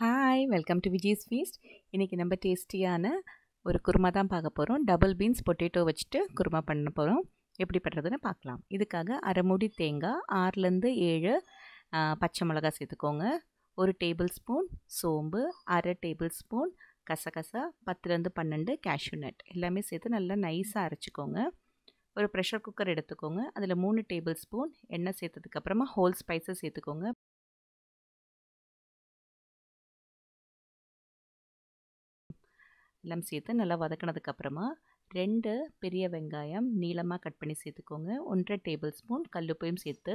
hi welcome to Vijay's feast இன்றைக்கி நம்ம டேஸ்டியான ஒரு குருமா தான் பார்க்க போகிறோம் டபுள் பீன்ஸ் பொட்டேட்டோ வச்சுட்டு குருமா பண்ண போகிறோம் எப்படி பண்ணுறதுன்னு பார்க்கலாம் இதுக்காக அரை மூடி தேங்காய் ஆறுலேருந்து ஏழு பச்சை மிளகா சேர்த்துக்கோங்க ஒரு டேபிள் ஸ்பூன் சோம்பு அரை டேபிள் ஸ்பூன் கசகசா பத்துலேருந்து பன்னெண்டு கேஷ்யூ நட் எல்லாமே சேர்த்து நல்லா நைஸாக அரைச்சிக்கோங்க ஒரு ப்ரெஷர் குக்கர் எடுத்துக்கோங்க அதில் மூணு டேபிள் ஸ்பூன் எண்ணெய் சேர்த்ததுக்கப்புறமா ஹோல் ஸ்பைஸை சேர்த்துக்கோங்க எல்லாம் சேர்த்து நல்லா அப்புறமா ரெண்டு பெரிய வெங்காயம் நீளமாக கட் பண்ணி சேர்த்துக்கோங்க ஒன்றரை டேபிள் ஸ்பூன் கல்லுப்பையும் சேர்த்து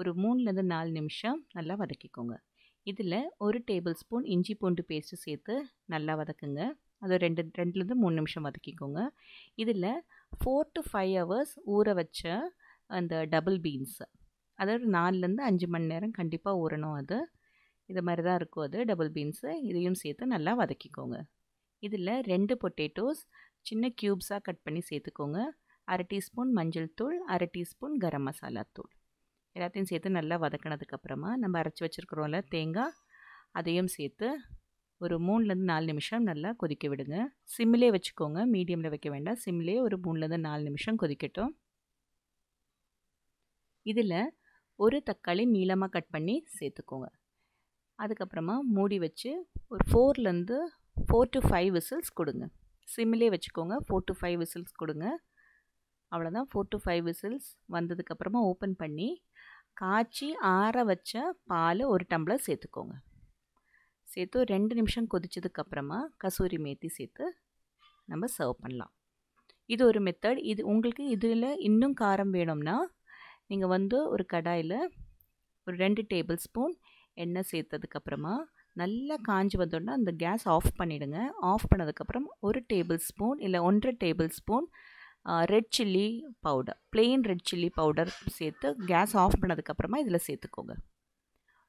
ஒரு மூணுலேருந்து நாலு நிமிஷம் நல்லா வதக்கிக்கோங்க இதில் ஒரு டேபிள் ஸ்பூன் இஞ்சி பூண்டு பேஸ்ட்டு சேர்த்து நல்லா வதக்குங்க அது ரெண்டு ரெண்டுலேருந்து மூணு நிமிஷம் வதக்கிக்கோங்க இதில் ஃபோர் டு ஃபைவ் ஹவர்ஸ் ஊற வச்ச அந்த டபுள் பீன்ஸ் அதாவது நாலுலேருந்து அஞ்சு மணி நேரம் கண்டிப்பாக ஊறணும் அது இது மாதிரி தான் இருக்கும் அது டபுள் பீன்ஸு இதையும் சேர்த்து நல்லா வதக்கிக்கோங்க இதில் ரெண்டு பொட்டேட்டோஸ் சின்ன க்யூப்ஸாக கட் பண்ணி சேர்த்துக்கோங்க அரை டீஸ்பூன் மஞ்சள் தூள் அரை டீஸ்பூன் கரம் மசாலா தூள் எல்லாத்தையும் சேர்த்து நல்லா வதக்கினதுக்கப்புறமா நம்ம அரைச்சி வச்சுருக்குறோம்ல தேங்காய் அதையும் சேர்த்து ஒரு மூணுலேருந்து நாலு நிமிஷம் நல்லா கொதிக்க விடுங்க சிம்மிலே வச்சுக்கோங்க மீடியமில் வைக்க வேண்டாம் சிம்மிலே ஒரு மூணுலேருந்து நாலு நிமிஷம் கொதிக்கட்டும் இதில் ஒரு தக்காளி நீளமாக கட் பண்ணி சேர்த்துக்கோங்க அதுக்கப்புறமா மூடி வச்சு ஒரு ஃபோர்லேருந்து ஃபோர் டு ஃபைவ் விசில்ஸ் கொடுங்க சிம்மிலே வச்சுக்கோங்க ஃபோர் டு ஃபைவ் விசில்ஸ் கொடுங்க அவ்வளோதான் ஃபோர் டு ஃபைவ் விசில்ஸ் வந்ததுக்கப்புறமா ஓப்பன் பண்ணி காய்ச்சி ஆற வச்ச பால் ஒரு டம்ளர் சேர்த்துக்கோங்க சேர்த்து ரெண்டு நிமிஷம் கொதிச்சதுக்கப்புறமா கசூரி மேத்தி சேர்த்து நம்ம சர்வ் பண்ணலாம் இது ஒரு மெத்தட் இது உங்களுக்கு இதில் இன்னும் காரம் வேணும்னா நீங்கள் வந்து ஒரு கடாயில் ஒரு ரெண்டு டேபிள் ஸ்பூன் எண்ணெய் சேர்த்ததுக்கப்புறமா நல்லா காஞ்சி வந்தோடனே அந்த கேஸ் ஆஃப் பண்ணிவிடுங்க ஆஃப் பண்ணதுக்கப்புறம் ஒரு டேபிள் ஸ்பூன் இல்லை ஒன்றரை tablespoon red chilli powder plain red chilli powder சேர்த்து கேஸ் ஆஃப் பண்ணதுக்கப்புறமா இதில் சேர்த்துக்கோங்க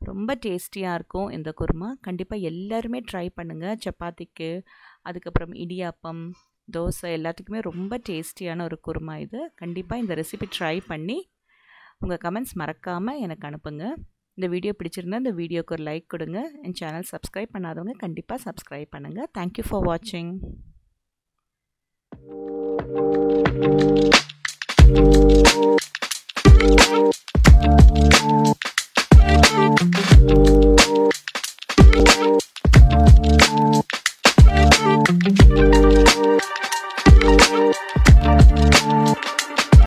ரொம்ப டேஸ்டியாக இருக்கும் இந்த குருமா கண்டிப்பாக எல்லாருமே ட்ரை பண்ணுங்கள் சப்பாத்திக்கு அதுக்கப்புறம் இடியாப்பம் தோசை எல்லாத்துக்குமே ரொம்ப டேஸ்டியான ஒரு குருமா இது கண்டிப்பாக இந்த ரெசிபி ட்ரை பண்ணி உங்கள் கமெண்ட்ஸ் மறக்காமல் எனக்கு அனுப்புங்கள் இந்த வீடியோ பிடிச்சிருந்தா இந்த வீடியோக்கு ஒரு லைக் கொடுங்க என் சேனல் சப்ஸ்கிரைப் பண்ணாதவங்க கண்டிப்பாக சப்ஸ்கிரைப் பண்ணுங்கள் தேங்க்யூ ஃபார் வாட்சிங்